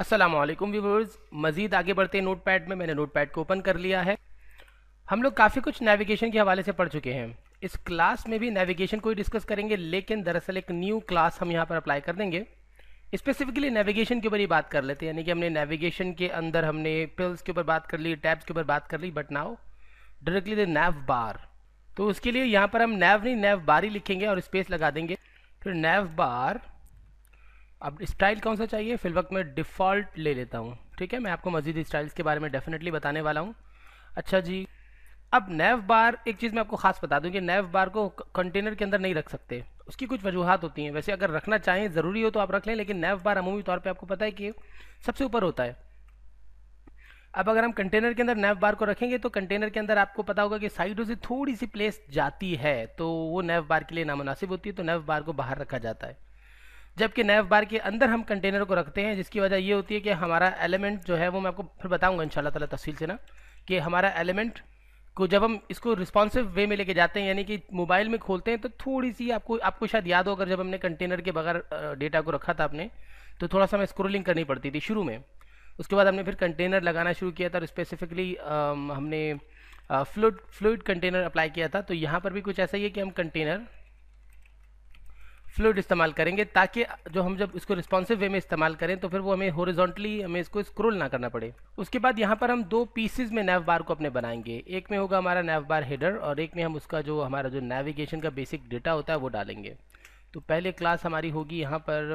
Aslam viewers मज़ीद आगे बढ़ते नोट पैड में मैंने नोट पैड को ओपन कर लिया है हम लोग काफ़ी कुछ नेविगेशन के हवाले से पढ़ चुके हैं इस क्लास में भी नेविगेशन को ही डिस्कस करेंगे लेकिन दरअसल एक न्यू क्लास हम यहाँ पर अप्लाई कर देंगे स्पेसिफिकली नेविगेशन के ऊपर ही बात कर लेते हैं यानी कि हमने नेविगेशन के अंदर हमने पिल्स के ऊपर बात कर ली टैब्स के ऊपर बात कर ली but now directly the nav bar तो उसके लिए यहाँ पर हम नैव नहीं नैव बार ही लिखेंगे और स्पेस लगा देंगे फिर नैव बार अब स्टाइल कौन सा चाहिए फिल वक्त मैं डिफ़ॉल्ट ले लेता हूँ ठीक है मैं आपको मज़ीद स्टाइल्स के बारे में डेफिनेटली बताने वाला हूँ अच्छा जी अब नैव बार एक चीज़ मैं आपको ख़ास बता दूँ कि नैव बार को कंटेनर के अंदर नहीं रख सकते उसकी कुछ वजूहत होती हैं वैसे अगर रखना चाहें ज़रूरी हो तो आप रख लें लेकिन नैव बार अमूमी तौर पर आपको पता है कि सबसे ऊपर होता है अब अगर हम कंटेनर के अंदर नैव बार को रखेंगे तो कंटेनर के अंदर आपको पता होगा कि साइडों से थोड़ी सी प्लेस जाती है तो वो नैव बार के लिए नामनासिब होती है तो नैव बार को बाहर रखा जाता है जबकि नैव बार के अंदर हम कंटेनर को रखते हैं जिसकी वजह ये होती है कि हमारा एलिमेंट जो है वो मैं आपको फिर बताऊंगा इन शाला तफसील से ना कि हमारा एलिमेंट को जब हम इसको रिस्पॉन्सिव वे में लेके जाते हैं यानी कि मोबाइल में खोलते हैं तो थोड़ी सी आपको आपको शायद याद हो अगर जब हमने कंटेनर के बगैर डेटा को रखा था आपने तो थोड़ा सा हमें स्क्रोलिंग करनी पड़ती थी शुरू में उसके बाद हमने फिर कंटेनर लगाना शुरू किया था और स्पेसिफिकली हमने फ्लूड फ्लूड कंटेनर अप्लाई किया था तो यहाँ पर भी कुछ ऐसा ही है कि हम कंटेनर फ्लूड इस्तेमाल करेंगे ताकि जो हम जब इसको रिस्पॉन्सिव वे में इस्तेमाल करें तो फिर वो हमें हॉरिजॉन्टली हमें इसको स्क्रोल ना करना पड़े उसके बाद यहाँ पर हम दो पीसेज में नैव बार को अपने बनाएंगे एक में होगा हमारा नैव बार हेडर और एक में हम उसका जो हमारा जो नेविगेशन का बेसिक डेटा होता है वो डालेंगे तो पहले क्लास हमारी होगी यहाँ पर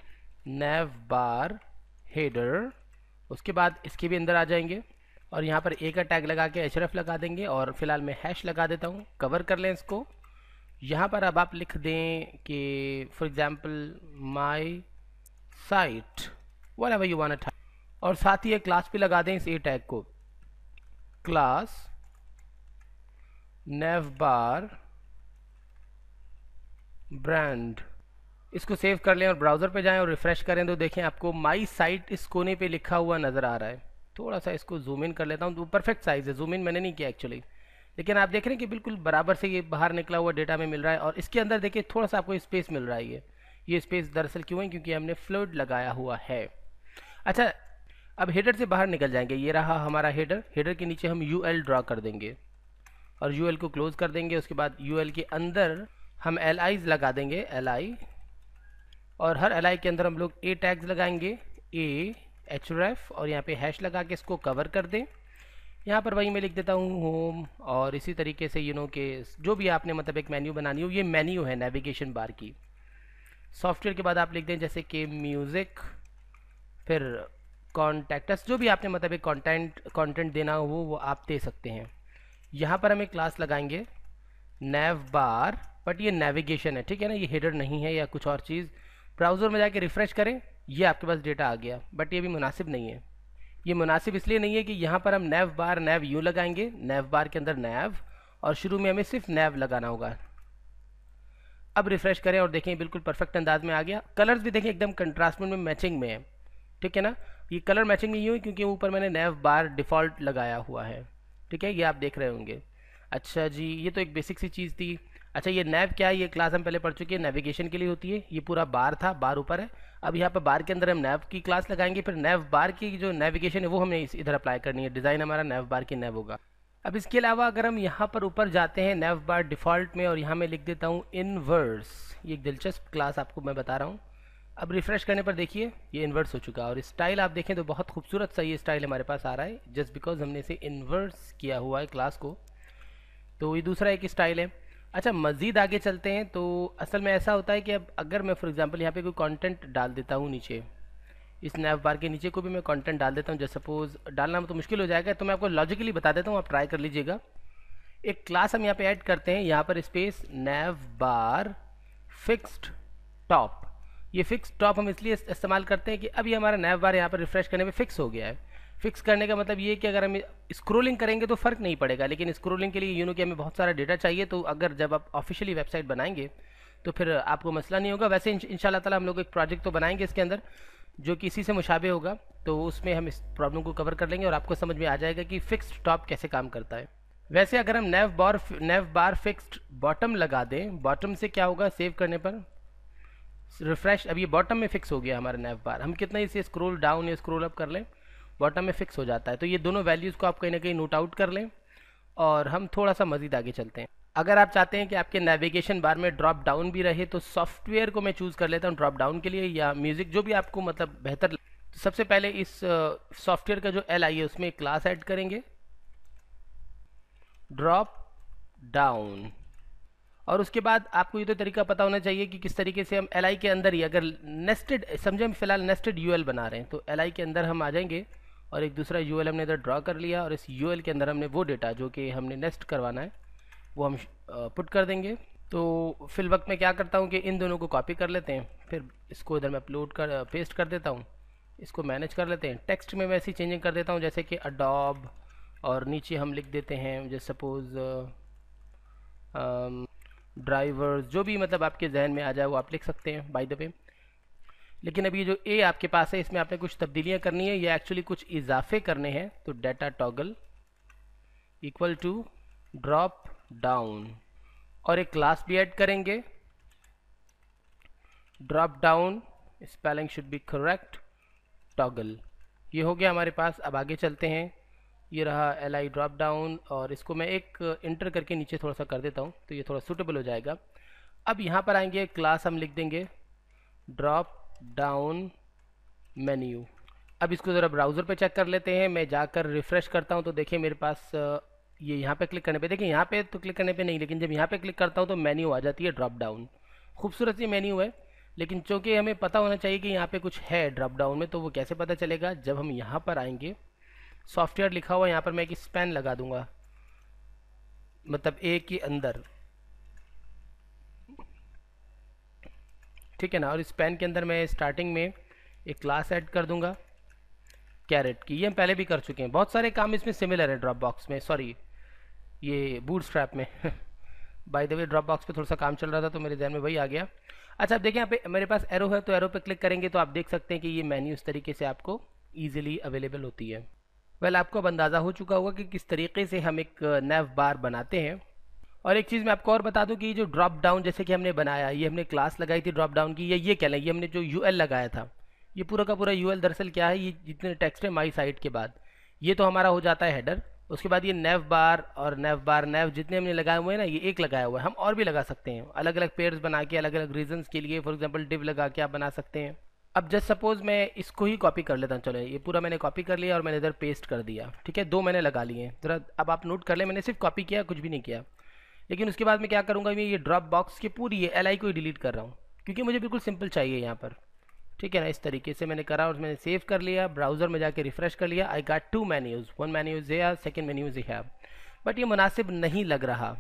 नैव बार हेडर उसके बाद इसके भी अंदर आ जाएंगे और यहाँ पर ए का टैग लगा के एच लगा देंगे और फिलहाल मैं हैश लगा देता हूँ कवर कर लें इसको यहाँ पर अब आप लिख दें कि for example my site one ever you at और साथ ही एक क्लास भी लगा दें इस ए टैग को क्लास नेव बार ब्रांड इसको सेव कर लें और ब्राउज़र पे जाएं और रिफ़्रेश करें तो देखें आपको माई साइट इस कोने पे लिखा हुआ नज़र आ रहा है थोड़ा सा इसको जूम इन कर लेता हूँ तो परफेक्ट साइज़ है जूम इन मैंने नहीं किया एक्चुअली लेकिन आप देख रहे हैं कि बिल्कुल बराबर से ये बाहर निकला हुआ डेटा में मिल रहा है और इसके अंदर देखिए थोड़ा सा आपको स्पेस मिल रहा है ये ये स्पेस दरअसल क्यों है क्योंकि हमने फ्लोड लगाया हुआ है अच्छा अब हेडर से बाहर निकल जाएंगे ये रहा हमारा हेडर हेडर के नीचे हम यू एल ड्रा कर देंगे और यू एल को क्लोज कर देंगे उसके बाद यू एल के अंदर हम एल आईज लगा देंगे एल आई और हर एल आई के अंदर हम लोग ए टैग्स लगाएंगे ए एच और यहाँ पे हैश लगा के इसको कवर कर दें यहाँ पर वही मैं लिख देता हूँ होम और इसी तरीके से यू नो के जो भी आपने मतलब एक मेन्यू बनानी हो ये मेन्यू है नेविगेशन बार की सॉफ्टवेयर के बाद आप लिख दें जैसे कि म्यूज़िक फिर कॉन्टैक्टस जो भी आपने मतलब एक कॉन्टेंट कॉन्टेंट देना हो वो आप दे सकते हैं यहाँ पर हम एक क्लास लगाएंगे नेव बार बट ये नेविगेशन है ठीक है ना ये हेडर नहीं है या कुछ और चीज़ ब्राउज़र में जाके रिफ़्रेश करें ये आपके पास डेटा आ गया बट ये भी मुनासिब नहीं है ये मुनासिब इसलिए नहीं है कि यहाँ पर हम नैव बार नैव यू लगाएंगे नैव बार के अंदर नैव और शुरू में हमें सिर्फ नैव लगाना होगा अब रिफ़्रेश करें और देखें बिल्कुल परफेक्ट अंदाज में आ गया कलर्स भी देखें एकदम कंट्रास्ट में मैचिंग में है ठीक है ना ये कलर मैचिंग नहीं हुई क्योंकि ऊपर मैंने नैव बार डिफ़ॉल्ट लगाया हुआ है ठीक है ये आप देख रहे होंगे अच्छा जी ये तो एक बेसिक सी चीज़ थी अच्छा ये नैव क्या है ये क्लास हम पहले पढ़ चुके हैं नेविगेशन के लिए होती है ये पूरा बार था बार ऊपर है अब यहाँ पर बार के अंदर हम नैव की क्लास लगाएंगे फिर नैव बार की जो नेविगेशन है वो हमें इस इधर अप्लाई करनी है डिज़ाइन हमारा नैव बार की नैव होगा अब इसके अलावा अगर हम यहाँ पर ऊपर जाते हैं नैव बार डिफ़ॉल्ट में और यहाँ मैं लिख देता हूँ इनवर्स ये एक दिलचस्प क्लास आपको मैं बता रहा हूँ अब रिफ़्रेश करने पर देखिए ये इन्वर्स हो चुका है और स्टाइल आप देखें तो बहुत खूबसूरत सा ये स्टाइल हमारे पास आ रहा है जस्ट बिकॉज हमने इसे इन्वर्स किया हुआ है क्लास को तो ये दूसरा एक स्टाइल है अच्छा मज़ीद आगे चलते हैं तो असल में ऐसा होता है कि अब अगर मैं फॉर एग्ज़ाम्पल यहाँ पे कोई कंटेंट डाल देता हूँ नीचे इस नैप बार के नीचे को भी मैं कंटेंट डाल देता हूँ जैसे सपोज़ डालना तो मुश्किल हो जाएगा तो मैं आपको लॉजिकली बता देता हूँ आप ट्राई कर लीजिएगा एक क्लास हम यहाँ पे ऐड करते हैं यहाँ पर space nav bar fixed top ये फिक्स टॉप हम इसलिए इस्तेमाल करते हैं कि अभी हमारा नैव बार यहाँ पर रिफ्रेश करने में फिक्स हो गया है फिक्स करने का मतलब ये कि अगर हम स्क्रोलिंग करेंगे तो फ़र्क नहीं पड़ेगा लेकिन स्क्रोलिंग के लिए यूनो कि हमें बहुत सारा डेटा चाहिए तो अगर जब आप ऑफिशियली वेबसाइट बनाएंगे तो फिर आपको मसला नहीं होगा वैसे इन ताला हम लोग एक प्रोजेक्ट तो बनाएंगे इसके अंदर जो कि इसी से मुशाबे होगा तो उसमें हम इस प्रॉब्लम को कवर कर लेंगे और आपको समझ में आ जाएगा कि फ़िक्स टॉप कैसे काम करता है वैसे अगर हम नेव बार नेव बार फिक्सड बॉटम लगा दें बॉटम से क्या होगा सेव करने पर रिफ्रेश अब ये बॉटम में फिक्स हो गया हमारा नेव बार हम कितना इसे स्क्रोल डाउन या स्क्रोल अप कर लें बॉटम में फिक्स हो जाता है तो ये दोनों वैल्यूज़ को आप कहीं ना कहीं नोट आउट कर लें और हम थोड़ा सा मज़ीद आगे चलते हैं अगर आप चाहते हैं कि आपके नेविगेशन बार में ड्रॉप डाउन भी रहे तो सॉफ्टवेयर को मैं चूज़ कर लेता हूँ ड्रॉप डाउन के लिए या म्यूज़िक जो भी आपको मतलब बेहतर तो सबसे पहले इस सॉफ्टवेयर का जो एल आई है उसमें क्लास ऐड करेंगे ड्रॉप डाउन और उसके बाद आपको ये तो तरीका पता होना चाहिए कि किस तरीके से हम एल के अंदर ही अगर नेस्टेड समझे हम फिलहाल नेस्टेड यू बना रहे हैं तो एल के अंदर हम आ जाएंगे और एक दूसरा यू हमने इधर ड्रा कर लिया और इस यू के अंदर हमने वो डेटा जो कि हमने नेस्ट करवाना है वो हम पुट कर देंगे तो फिल वक्त मैं क्या करता हूँ कि इन दोनों को कॉपी कर लेते हैं फिर इसको इधर मैं अपलोड कर पेस्ट कर देता हूँ इसको मैनेज कर लेते हैं टेक्स्ट में वैसी चेंजिंग कर देता हूँ जैसे कि अडॉब और नीचे हम लिख देते हैं जैसे सपोज़ ड्राइवर्स जो भी मतलब आपके जहन में आ जाए वो आप लिख सकते हैं बाय द वे लेकिन अब ये जो ए आपके पास है इसमें आपने कुछ तब्दीलियां करनी है या एक्चुअली कुछ इजाफे करने हैं तो data toggle equal to drop down और एक क्लास भी ऐड करेंगे drop down spelling should be correct toggle ये हो गया हमारे पास अब आगे चलते हैं ये रहा एल आई ड्रॉप डाउन और इसको मैं एक इंटर करके नीचे थोड़ा सा कर देता हूँ तो ये थोड़ा सूटेबल हो जाएगा अब यहाँ पर आएंगे क्लास हम लिख देंगे ड्रॉप डाउन मेन्यू अब इसको ज़रा ब्राउज़र पे चेक कर लेते हैं मैं जाकर रिफ़्रेश करता हूँ तो देखिए मेरे पास ये यहाँ पे क्लिक करने पे देखिए यहाँ पे तो क्लिक करने पे नहीं लेकिन जब यहाँ पे क्लिक करता हूँ तो मेन्यू आ जाती है ड्रॉप डाउन खूबसूरत सी मेन्यू है लेकिन चूँकि हमें पता होना चाहिए कि यहाँ पर कुछ है ड्रॉप डाउन में तो वो कैसे पता चलेगा जब हम यहाँ पर आएंगे सॉफ्टवेयर लिखा हुआ यहाँ पर मैं एक स्पेन लगा दूँगा मतलब ए के अंदर ठीक है ना और इस पेन के अंदर मैं स्टार्टिंग में एक क्लास ऐड कर दूंगा कैरेट की ये हम पहले भी कर चुके हैं बहुत सारे काम इसमें सिमिलर है ड्रॉप बॉक्स में सॉरी ये बूट स्ट्रैप में by the way drop box पर थोड़ा सा काम चल रहा था तो मेरे जहन में वही आ गया अच्छा आप देखें यहाँ पे मेरे पास एरो है तो एरो पे क्लिक करेंगे तो आप देख सकते हैं कि ये मेन्यू इस तरीके से आपको ईजिली अवेलेबल होती है वेल well, आपको अब अंदाज़ा हो चुका होगा कि किस तरीके से हम एक नैव uh, बार बनाते हैं और एक चीज़ मैं आपको और बता दूं कि जो ड्रॉप डाउन जैसे कि हमने बनाया ये हमने क्लास लगाई थी ड्रॉप डाउन की या ये क्या ये हमने जो यू लगाया था ये पूरा का पूरा यू दरअसल क्या है ये जितने टेक्स्ट है माई साइट के बाद ये तो हमारा हो जाता है हेडर उसके बाद ये नेव बार और नेव बार नेव जितने हमने लगाए हुए हैं ना ये एक लगाया हुआ है हम और भी लगा सकते हैं अलग अलग पेयर्स बना के अलग अलग रीजंस के लिए फॉर एग्जांपल डिव लगा के आप बना सकते हैं अब जस्ट सपोज मैं इसको ही कॉपी कर लेता हूँ चलो ये पूरा मैंने कॉपी कर लिया और मैंने इधर पेस्ट कर दिया ठीक है दो मैंने लगा लिए हैं जरा अब आप नोट कर लें मैंने सिर्फ कॉपी किया कुछ भी नहीं किया लेकिन उसके बाद मैं क्या करूँगा मैं ये ड्रॉप बॉक्स की पूरी ये एल को ही डिलीट कर रहा हूँ क्योंकि मुझे बिल्कुल सिंपल चाहिए यहाँ पर ठीक है ना इस तरीके से मैंने करा और मैंने सेव कर लिया ब्राउज़र में जाके रिफ़्रेश कर लिया आई गाट टू मैन्यूज़ वन मैन्यूज है सेकेंड मेन्यूज़ है बट ये मुनासिब नहीं लग रहा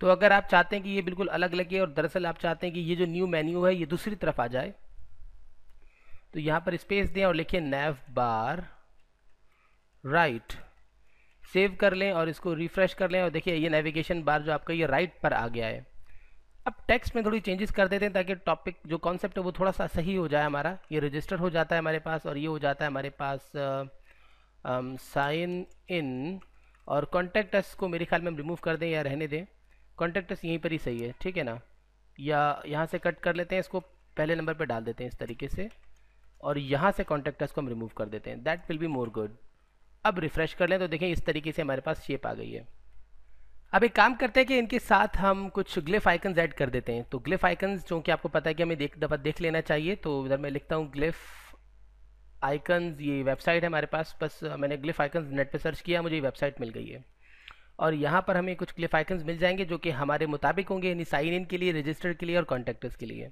तो अगर आप चाहते हैं कि ये बिल्कुल अलग लगे और दरअसल आप चाहते हैं कि ये जो न्यू मेन्यू है ये दूसरी तरफ आ जाए तो यहाँ पर स्पेस दें और लिखें nav bar right right. Save कर लें और इसको रिफ्रेश कर लें और देखिए ये नेविगेशन बार जो आपका ये राइट पर आ गया है अब टेक्स्ट में थोड़ी चेंजेस कर देते हैं ताकि टॉपिक जो कॉन्सेप्ट है वो थोड़ा सा सही हो जाए हमारा ये रजिस्टर हो जाता है हमारे पास और ये हो जाता है हमारे पास साइन इन और कॉन्टेक्ट को मेरे ख्याल में हम रिमूव कर दें या रहने दें कॉन्टेक्ट यहीं पर ही सही है ठीक है ना या यहाँ से कट कर लेते हैं इसको पहले नंबर पर डाल देते हैं इस तरीके से और यहाँ से कॉन्टेक्ट को हम रिमूव कर देते हैं that will be more good अब रिफ़्रेश कर लें तो देखें इस तरीके से हमारे पास शेप आ गई है अब एक काम करते हैं कि इनके साथ हम कुछ ग्लिफ आइकन्स ऐड कर देते हैं तो ग्लिफ आइकन्स जो कि आपको पता है कि हमें एक दफ़ा देख लेना चाहिए तो इधर मैं लिखता हूँ ग्लिफ आइकन्स ये वेबसाइट है हमारे पास बस मैंने ग्लिफ आइकन्स नेट पर सर्च किया मुझे वेबसाइट मिल गई है और यहाँ पर हमें कुछ ग्लिफ़ आइकन्स मिल जाएंगे जो कि हमारे मुताबिक होंगे यानी साइन इन के लिए रजिस्टर के लिए और कॉन्टैक्टर्स के लिए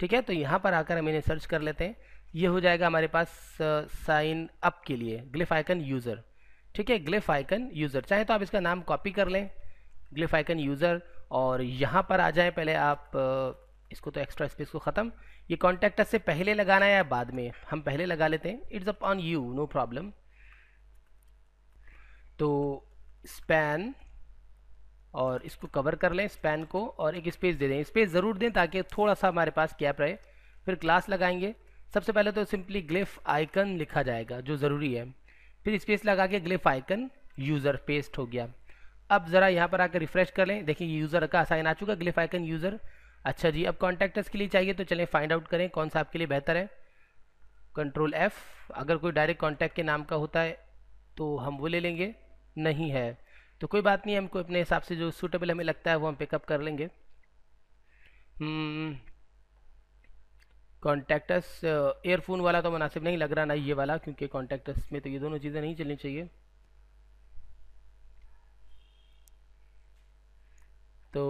ठीक है तो यहाँ पर आकर हम इन्हें सर्च कर लेते हैं ये हो जाएगा हमारे पास साइन अप के लिए ग्लिफ आइकन यूज़र ठीक है ग्लिफ आइकन यूज़र चाहे तो आप इसका नाम कॉपी कर लें ग्लिफ आइकन यूज़र और यहाँ पर आ जाएं पहले आप इसको तो एक्स्ट्रा स्पेस को ख़त्म ये कॉन्टैक्ट से पहले लगाना है या बाद में हम पहले लगा लेते हैं it's up on you know problem तो स्पैन और इसको कवर कर लें स्पैन को और एक स्पेस दे दें स्पेस ज़रूर दें ताकि थोड़ा सा हमारे पास कैप रहे फिर क्लास लगाएंगे सबसे पहले तो सिंपली ग्लिफ आइकन लिखा जाएगा जो ज़रूरी है फिर स्पेस लगा के ग्लिफ आइकन यूज़र पेस्ट हो गया अब ज़रा यहाँ पर आकर रिफ्रेश कर लें देखिए यूज़र का साइन आ चुका ग्लिफ आइकन यूज़र अच्छा जी अब कॉन्टैक्टर्स के लिए चाहिए तो चलें फाइंड आउट करें कौन सा आपके लिए बेहतर है कंट्रोल एफ़ अगर कोई डायरेक्ट कॉन्टैक्ट के नाम का होता है तो हम वो ले लेंगे नहीं है तो कोई बात नहीं हमको अपने हिसाब से जो सूटेबल हमें लगता है वो हम पिकअप कर लेंगे हम्म, कॉन्टैक्टस एयरफोन uh, वाला तो मुनासिब नहीं लग रहा ना ये वाला क्योंकि कॉन्टैक्टस में तो ये दोनों चीज़ें नहीं चलनी चाहिए तो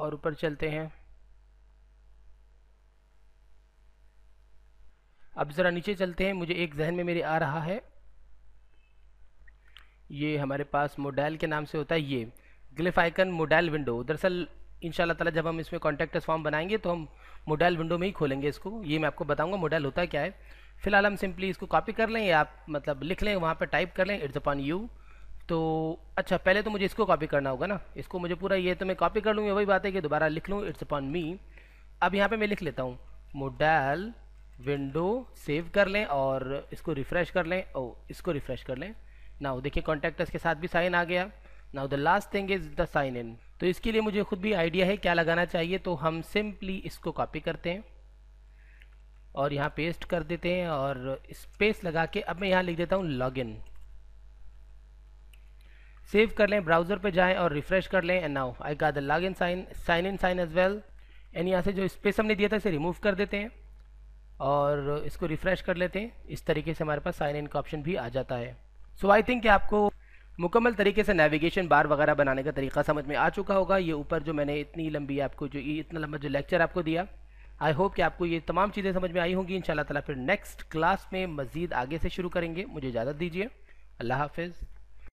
और ऊपर चलते हैं अब ज़रा नीचे चलते हैं मुझे एक जहन में मेरे आ रहा है ये हमारे पास मोडाइल के नाम से होता है ये ग्लिफ आइकन विंडो दरअसल इन तला जब हम इसमें कॉन्टैक्टस फॉर्म बनाएंगे तो हम मोडाइल विंडो में ही खोलेंगे इसको ये मैं आपको बताऊंगा मोडाइल होता क्या है फिलहाल हम सिंपली इसको कॉपी कर लें या आप मतलब लिख लें वहाँ पर टाइप कर लें इट्स अपॉन यू तो अच्छा पहले तो मुझे इसको कॉपी करना होगा ना इसको मुझे पूरा ये तो मैं कॉपी कर लूँगी वही बात है कि दोबारा लिख लूँ इट्स अपॉन मी अब यहाँ पर मैं लिख लेता हूँ मोडाइल विंडो सेव कर लें और इसको रिफ़्रेश कर लें ओ इसको रिफ़्रेश कर लें ना देखिए कॉन्टैक्टर्स के साथ भी साइन आ गया now the last thing is the sign in तो इसके लिए मुझे खुद भी आइडिया है क्या लगाना चाहिए तो हम सिंपली इसको कॉपी करते हैं और यहाँ पेस्ट कर देते हैं और स्पेस लगा के अब मैं यहाँ लिख देता हूँ लॉगिन सेव कर लें ब्राउज़र पे जाएं और रिफ्रेश कर लें and now I got the log in sign sign in sign as well and यहाँ से जो स्पेस हमने दिया था इसे रिमूव कर देते हैं और इसको रिफ्रेश कर लेते हैं इस तरीके से हमारे पास साइन इन का ऑप्शन भी आ जाता है सो आई थिंक आपको मुकम्मल तरीके से नेविगेशन बार वगैरह बनाने का तरीका समझ में आ चुका होगा ये ऊपर जो मैंने इतनी लंबी आपको जो इतना लंबा जो लेक्चर आपको दिया आई होप कि आपको ये तमाम चीज़ें समझ में आई होंगी इन ताला फिर नेक्स्ट क्लास में मज़ीद आगे से शुरू करेंगे मुझे इजाज़त दीजिए अल्लाह हाफिज़